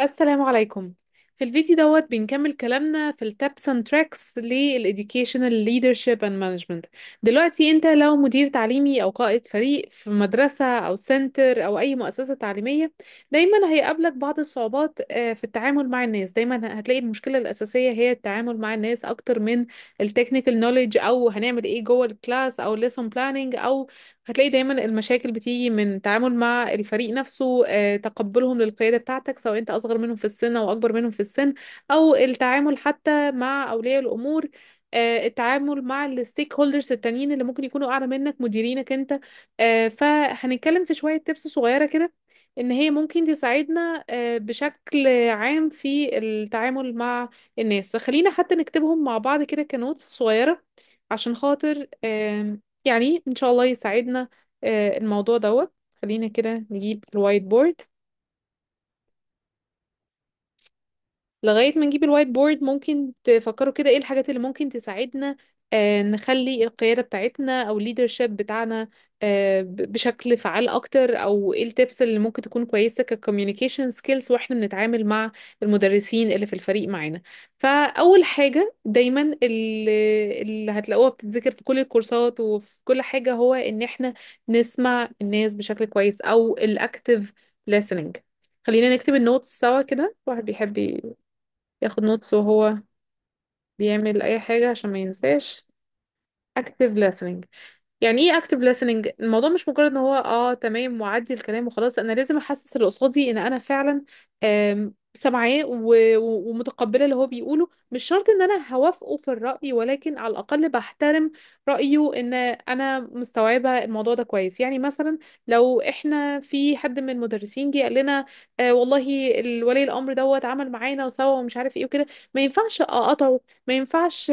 السلام عليكم في الفيديو دوت بنكمل كلامنا في التابس اند تراكس للإديوكيشنال ليدرشيب اند مانجمنت دلوقتي انت لو مدير تعليمي او قائد فريق في مدرسة او سنتر او اي مؤسسة تعليمية دايما هيقابلك بعض الصعوبات آه، في التعامل مع الناس دايما هتلاقي المشكلة الأساسية هي التعامل مع الناس اكتر من التكنيكال نوليدج او هنعمل ايه جوه الكلاس او ليسون بلاننج او هتلاقي دايما المشاكل بتيجي من تعامل مع الفريق نفسه آه، تقبلهم للقيادة بتاعتك سواء انت اصغر منهم في السن او اكبر منهم في السن او التعامل حتى مع اولياء الامور آه، التعامل مع الستيك هولدرز التانيين اللي ممكن يكونوا اعلى منك مديرينك انت آه، فهنتكلم في شوية تبس صغيرة كده ان هي ممكن تساعدنا بشكل عام في التعامل مع الناس فخلينا حتى نكتبهم مع بعض كده كنوتس صغيرة عشان خاطر يعني ان شاء الله يساعدنا آه، الموضوع دوت خلينا كده نجيب الوايت بورد لغاية ما نجيب الوايت بورد ممكن تفكروا كده ايه الحاجات اللي ممكن تساعدنا آه، نخلي القيادة بتاعتنا او الليدرشيب بتاعنا آه، بشكل فعال اكتر او ايه التبس اللي ممكن تكون كويسه ككوميونيكيشن سكيلز واحنا بنتعامل مع المدرسين اللي في الفريق معانا فاول حاجه دايما اللي, هتلاقوها بتتذكر في كل الكورسات وفي كل حاجه هو ان احنا نسمع الناس بشكل كويس او الاكتف listening خلينا نكتب النوتس سوا كده واحد بيحب ياخد نوتس وهو بيعمل اي حاجه عشان ما ينساش active listening يعني ايه active listening الموضوع مش مجرد ان هو اه تمام وعدي الكلام وخلاص انا لازم احسس اللي قصادي ان انا فعلا سامعاه ومتقبله اللي هو بيقوله مش شرط ان انا هوافقه في الرأي ولكن على الاقل بحترم رأيه ان انا مستوعبه الموضوع ده كويس يعني مثلا لو احنا في حد من المدرسين جه قال لنا آه والله الولي الامر دوت عمل معانا وسوا ومش عارف ايه وكده ما ينفعش اقاطعه ما ينفعش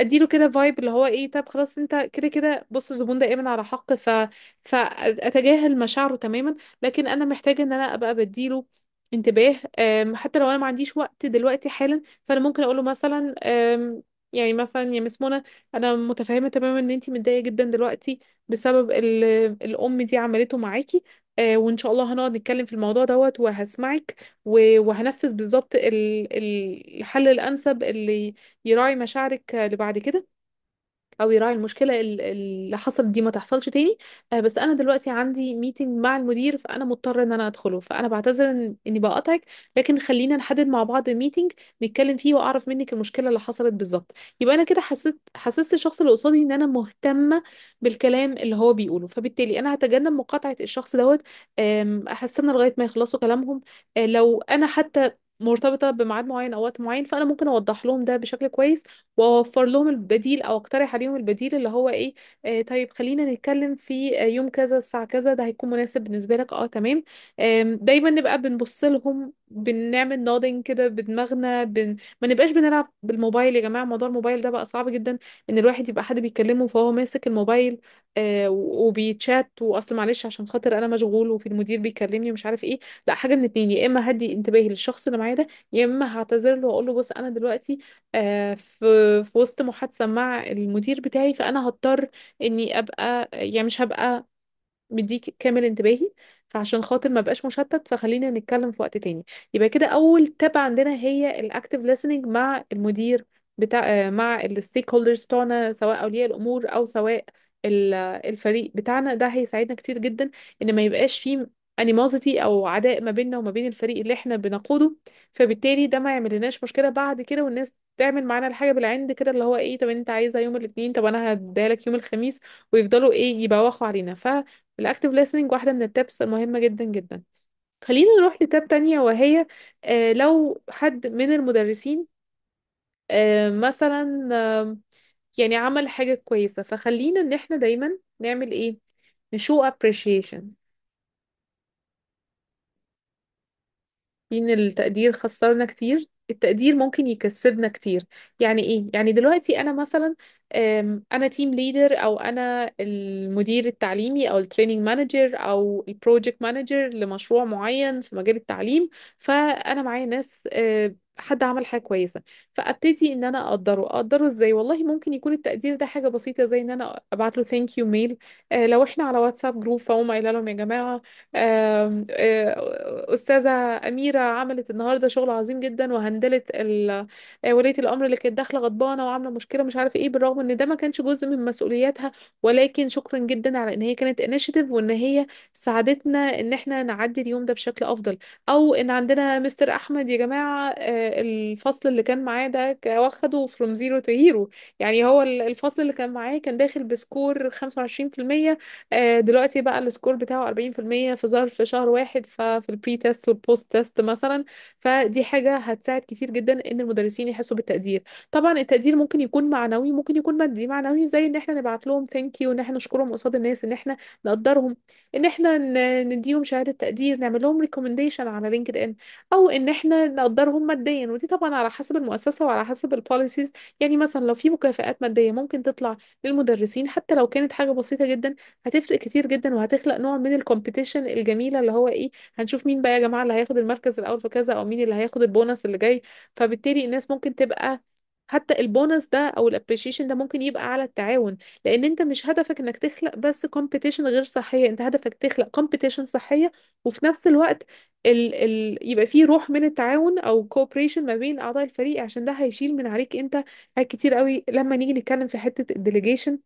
اديله كده فايب اللي هو ايه طب خلاص انت كده كده بص الزبون دائما على حق ف فاتجاهل مشاعره تماما لكن انا محتاجه ان انا ابقى بديله انتباه حتى لو انا ما عنديش وقت دلوقتي حالا فانا ممكن اقوله مثلا يعني مثلا يا مس منى انا متفهمه تماما ان انت متضايقه جدا دلوقتي بسبب الام دي عملته معاكي آه، وإن شاء الله هنقعد نتكلم في الموضوع دوت وهسمعك وهنفذ بالظبط الحل الأنسب اللي يراعي مشاعرك لبعد كده او يراعي المشكله اللي حصلت دي ما تحصلش تاني آه، بس انا دلوقتي عندي ميتنج مع المدير فانا مضطره ان انا ادخله فانا بعتذر إن- اني بقاطعك لكن خلينا نحدد مع بعض ميتنج نتكلم فيه واعرف منك المشكله اللي حصلت بالظبط يبقى انا كده حسيت حسست الشخص اللي قصادي ان انا مهتمه بالكلام اللي هو بيقوله فبالتالي انا هتجنب مقاطعه الشخص دوت آم، احسنه لغايه ما يخلصوا كلامهم آه، لو انا حتى مرتبطة بميعاد معين أو وقت معين فأنا ممكن أوضح لهم ده بشكل كويس وأوفر لهم البديل أو أقترح عليهم البديل اللي هو إيه آه طيب خلينا نتكلم في آه، يوم كذا الساعة كذا ده هيكون مناسب بالنسبة لك أه تمام آه دايما نبقى بنبص لهم بنعمل نودنج كده بدماغنا بن... ما نبقاش بنلعب بالموبايل يا جماعة موضوع الموبايل ده بقى صعب جدا ان الواحد يبقى حد بيكلمه فهو ماسك الموبايل آه وبيتشات واصل معلش عشان خاطر انا مشغول وفي المدير بيكلمني ومش عارف ايه لا حاجة من اتنين يا اما هدي انتباهي للشخص اللي معايا ده يا اما هعتذر له واقول له بص انا دلوقتي آه في في وسط محادثة مع المدير بتاعي فانا هضطر اني ابقى يعني مش هبقى مديك كامل انتباهي فعشان خاطر ما بقاش مشتت فخلينا نتكلم في وقت تاني يبقى كده اول تاب عندنا هي الاكتف listening مع المدير بتاع آه، مع الستيك هولدرز بتوعنا سواء اولياء الامور او سواء الفريق بتاعنا ده هيساعدنا كتير جدا ان ما يبقاش فيه انيموزيتي او عداء ما بيننا وما بين الفريق اللي احنا بنقوده فبالتالي ده ما يعملناش مشكله بعد كده والناس تعمل معانا الحاجه بالعند كده اللي هو ايه طب انت عايزه يوم الاثنين طب انا هديها لك يوم الخميس ويفضلوا ايه يبوخوا علينا ف الاكتف listening واحدة من التابس المهمة جدا جدا خلينا نروح لتاب تانية وهي آه، لو حد من المدرسين آه، مثلا آه، يعني عمل حاجة كويسة فخلينا ان احنا دايما نعمل ايه نشو appreciation مين التقدير خسرنا كتير التقدير ممكن يكسبنا كتير يعني ايه يعني دلوقتي انا مثلا انا تيم ليدر او انا المدير التعليمي او التريننج مانجر او البروجكت مانجر لمشروع معين في مجال التعليم فانا معايا ناس آه، حد عمل حاجه كويسه فابتدي ان انا اقدره اقدره ازاي والله ممكن يكون التقدير ده حاجه بسيطه زي ان انا ابعت له ثانك يو ميل لو احنا على واتساب جروب فاقوم قايله لهم يا جماعه آه، استاذه اميره عملت النهارده شغل عظيم جدا وهندلت آه، وليه الامر اللي كانت داخله غضبانه وعامله مشكله مش عارف ايه بالرغم ان ده ما كانش جزء من مسؤولياتها ولكن شكرا جدا على ان هي كانت انيشيتيف وان هي ساعدتنا ان احنا نعدي اليوم ده بشكل افضل او ان عندنا مستر احمد يا جماعه آه، الفصل اللي كان معاه ده واخده فروم زيرو تو هيرو يعني هو الفصل اللي كان معاه كان داخل بسكور 25% آه، دلوقتي بقى السكور بتاعه 40% في ظرف شهر واحد ففي البري تيست والبوست تيست مثلا فدي حاجة هتساعد كتير جدا ان المدرسين يحسوا بالتقدير طبعا التقدير ممكن يكون معنوي ممكن يكون مادي معنوي زي ان احنا نبعت لهم ثانك يو ان احنا نشكرهم قصاد الناس ان احنا نقدرهم ان احنا نديهم شهادة تقدير نعمل لهم ريكومنديشن على لينكد ان او ان احنا نقدرهم ماديا معين يعني، ودي طبعا على حسب المؤسسة وعلى حسب البوليسيز يعني مثلا لو في مكافآت مادية ممكن تطلع للمدرسين حتى لو كانت حاجة بسيطة جدا هتفرق كتير جدا وهتخلق نوع من الكومبيتيشن الجميلة اللي هو ايه هنشوف مين بقى يا جماعة اللي هياخد المركز الأول في كذا أو مين اللي هياخد البونص اللي جاي فبالتالي الناس ممكن تبقى حتى البونص ده او الابريشيشن ده ممكن يبقى على التعاون لان انت مش هدفك انك تخلق بس كومبيتيشن غير صحيه انت هدفك تخلق كومبيتيشن صحيه وفي نفس الوقت ال ال يبقى فيه روح من التعاون او كوبريشن ما بين اعضاء الفريق عشان ده هيشيل من عليك انت حاجات كتير قوي لما نيجي نتكلم في حته الديليجيشن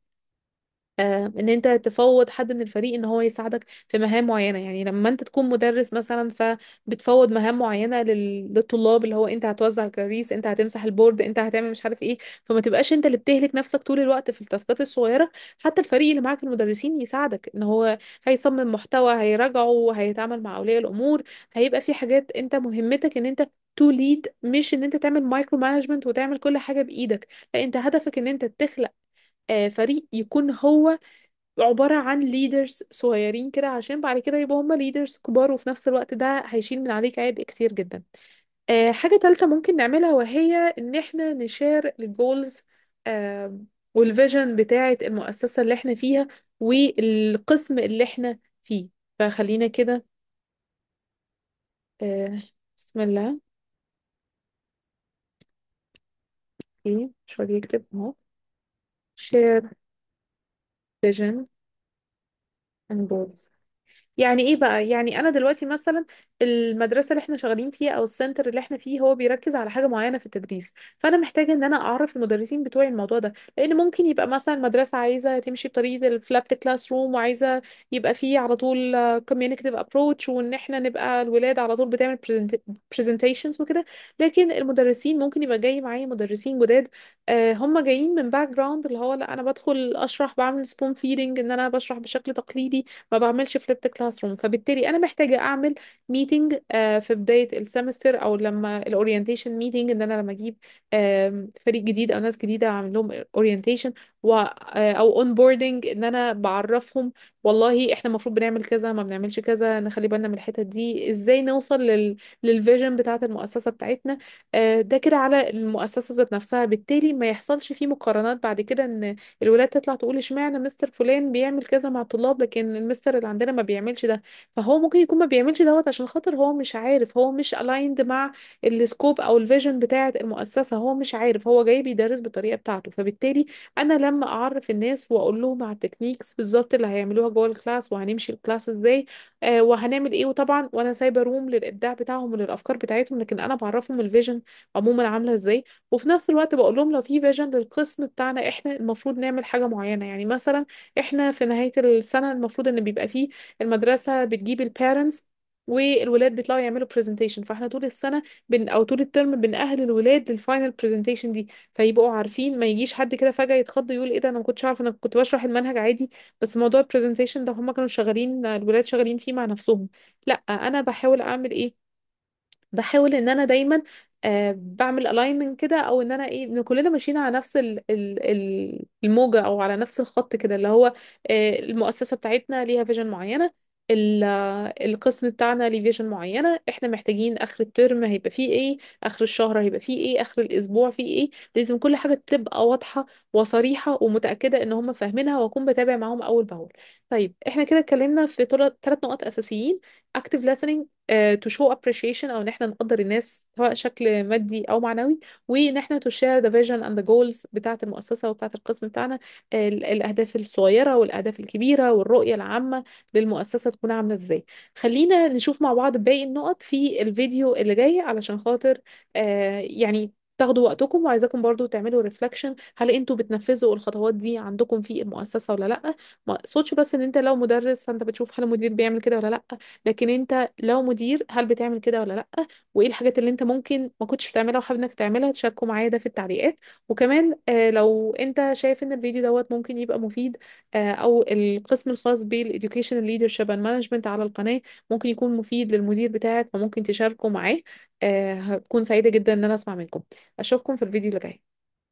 آه، ان انت تفوض حد من الفريق ان هو يساعدك في مهام معينه يعني لما انت تكون مدرس مثلا فبتفوض مهام معينه للطلاب اللي هو انت هتوزع الكراريس انت هتمسح البورد انت هتعمل مش عارف ايه فما تبقاش انت اللي بتهلك نفسك طول الوقت في التاسكات الصغيره حتى الفريق اللي معاك المدرسين يساعدك ان هو هيصمم محتوى هيراجعه هيتعامل مع اولياء الامور هيبقى في حاجات انت مهمتك ان انت تو ليد مش ان انت تعمل مايكرو مانجمنت وتعمل كل حاجه بايدك لا انت هدفك ان انت تخلق آه، فريق يكون هو عبارة عن ليدرز صغيرين كده عشان بعد كده يبقوا هم ليدرز كبار وفي نفس الوقت ده هيشيل من عليك عبء كتير جدا آه، حاجة تالتة ممكن نعملها وهي إن إحنا نشار الجولز والفيجن بتاعة المؤسسة اللي إحنا فيها والقسم اللي إحنا فيه فخلينا كده آه، بسم الله إيه مش راضي يكتب أهو شير vision and goals يعني ايه بقى يعني انا دلوقتي مثلا المدرسة اللي احنا شغالين فيها او السنتر اللي احنا فيه هو بيركز على حاجة معينة في التدريس فانا محتاجة ان انا اعرف المدرسين بتوعي الموضوع ده لان ممكن يبقى مثلا مدرسة عايزة تمشي بطريقة الفلابت كلاس روم وعايزة يبقى فيه على طول communicative approach وان احنا نبقى الولاد على طول بتعمل برزنتيشنز presentations وكده لكن المدرسين ممكن يبقى جاي معايا مدرسين جداد آه، هم جايين من باك جراوند اللي هو لا انا بدخل اشرح بعمل سبون فيدنج ان انا بشرح بشكل تقليدي ما بعملش فليبت كلاس روم فبالتالي انا محتاجة اعمل meeting آه، في بداية السمستر أو لما الأورينتيشن meeting إن أنا لما أجيب فريق جديد أو ناس جديدة أعمل لهم orientation او آه، أو onboarding إن أنا بعرفهم والله احنا المفروض بنعمل كذا ما بنعملش كذا نخلي بالنا من الحتت دي ازاي نوصل لل... للفيجن بتاعة المؤسسة بتاعتنا آه، ده كده على المؤسسة ذات نفسها بالتالي ما يحصلش فيه مقارنات بعد كده ان الولاد تطلع تقول اشمعنى مستر فلان بيعمل كذا مع الطلاب لكن المستر اللي عندنا ما بيعملش ده فهو ممكن يكون ما بيعملش دوت عشان خاطر هو مش عارف هو مش الايند مع السكوب او الفيجن بتاعة المؤسسة هو مش عارف هو جاي بيدرس بالطريقة بتاعته فبالتالي انا لما اعرف الناس واقول لهم على التكنيكس بالظبط اللي هيعملوها جوه الكلاس وهنمشي الكلاس ازاي آه وهنعمل ايه وطبعا وانا سايبه روم للابداع بتاعهم وللافكار بتاعتهم لكن انا بعرفهم الفيجن عموما عامله ازاي وفي نفس الوقت بقول لهم لو في فيجن للقسم بتاعنا احنا المفروض نعمل حاجه معينه يعني مثلا احنا في نهايه السنه المفروض ان بيبقى فيه المدرسه بتجيب البيرنتس والولاد بيطلعوا يعملوا برزنتيشن فاحنا طول السنه بن او طول الترم بنأهل الولاد للفاينل برزنتيشن دي فيبقوا عارفين ما يجيش حد كده فجأة يتخض يقول ايه ده انا ما كنتش عارف انا كنت بشرح المنهج عادي بس موضوع البرزنتيشن ده هم كانوا شغالين الولاد شغالين فيه مع نفسهم لا انا بحاول اعمل ايه بحاول ان انا دايما آه بعمل الاينمنت كده او ان انا ايه ان كلنا ماشيين على نفس الـ الـ الموجه او على نفس الخط كده اللي هو آه المؤسسه بتاعتنا ليها فيجن معينه القسم بتاعنا ليه فيجن معينة احنا محتاجين اخر الترم هيبقى فيه ايه اخر الشهر هيبقى فيه ايه اخر الاسبوع فيه ايه لازم كل حاجة تبقى واضحة وصريحة ومتأكدة ان هم فاهمينها واكون بتابع معاهم اول باول طيب احنا كده اتكلمنا في ثلاث نقط اساسيين active listening آه، to show appreciation او ان احنا نقدر الناس سواء شكل مادي او معنوي وان احنا to share the vision and the goals بتاعه المؤسسه وبتاعه القسم بتاعنا الاهداف الصغيره والاهداف الكبيره والرؤيه العامه للمؤسسه تكون عامله ازاي خلينا نشوف مع بعض باقي النقط في الفيديو اللي جاي علشان خاطر آه، يعني تاخدوا وقتكم وعايزاكم برضو تعملوا ريفلكشن هل انتوا بتنفذوا الخطوات دي عندكم في المؤسسه ولا لا ما اقصدش بس ان انت لو مدرس فانت بتشوف هل المدير بيعمل كده ولا لا لكن انت لو مدير هل بتعمل كده ولا لا وايه الحاجات اللي انت ممكن ما كنتش بتعملها وحابب انك تعملها تشاركوا معايا ده في التعليقات وكمان آه لو انت شايف ان الفيديو دوت ممكن يبقى مفيد آه او القسم الخاص بالإديوكيشن ليدرشيب اند مانجمنت على القناه ممكن يكون مفيد للمدير بتاعك فممكن تشاركه معاه هتكون آه، سعيده جدا ان انا اسمع منكم اشوفكم في الفيديو اللي جاي